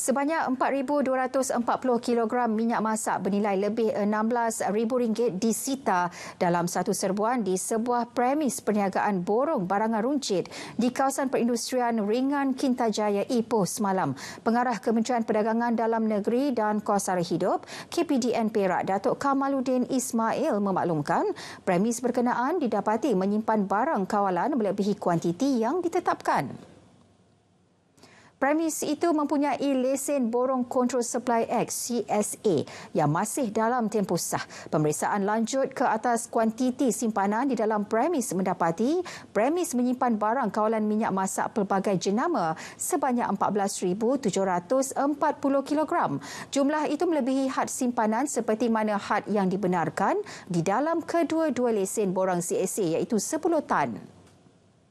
Sebanyak 4240 kg minyak masak bernilai lebih RM16,000 disita dalam satu serbuan di sebuah premis perniagaan borong barangan runcit di kawasan perindustrian Ringan Kintajaya Ipoh semalam. Pengarah Kementerian Perdagangan Dalam Negeri dan Kosara Hidup, KPDN Perak, Datuk Kamaludin Ismail memaklumkan premis berkenaan didapati menyimpan barang kawalan melebihi kuantiti yang ditetapkan. Premis itu mempunyai lesen borong Control Supply Act CSA yang masih dalam tempoh sah. Pemeriksaan lanjut ke atas kuantiti simpanan di dalam premis mendapati premis menyimpan barang kawalan minyak masak pelbagai jenama sebanyak 14,740 kg. Jumlah itu melebihi had simpanan seperti mana had yang dibenarkan di dalam kedua-dua lesen borang CSA iaitu 10 tan.